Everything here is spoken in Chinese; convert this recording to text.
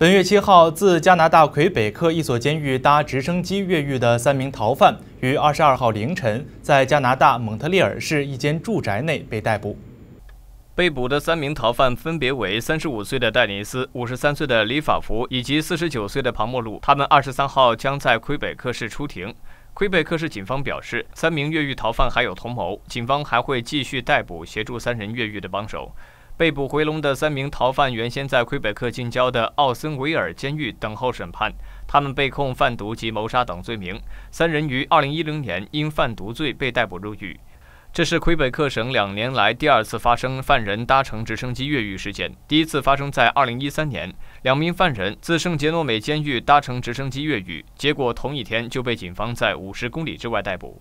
本月七号，自加拿大魁北克一所监狱搭直升机越狱的三名逃犯，于二十二号凌晨在加拿大蒙特利尔市一间住宅内被逮捕。被捕的三名逃犯分别为三十五岁的戴尼斯、五十三岁的李法福以及四十九岁的庞莫路。他们二十三号将在魁北克市出庭。魁北克市警方表示，三名越狱逃犯还有同谋，警方还会继续逮捕协助三人越狱的帮手。被捕回笼的三名逃犯，原先在魁北克近郊的奥森维尔监狱等候审判。他们被控贩毒及谋杀等罪名。三人于2010年因贩毒罪被逮捕入狱。这是魁北克省两年来第二次发生犯人搭乘直升机越狱事件。第一次发生在2013年，两名犯人自圣杰诺美监狱搭乘直升机越狱，结果同一天就被警方在五十公里之外逮捕。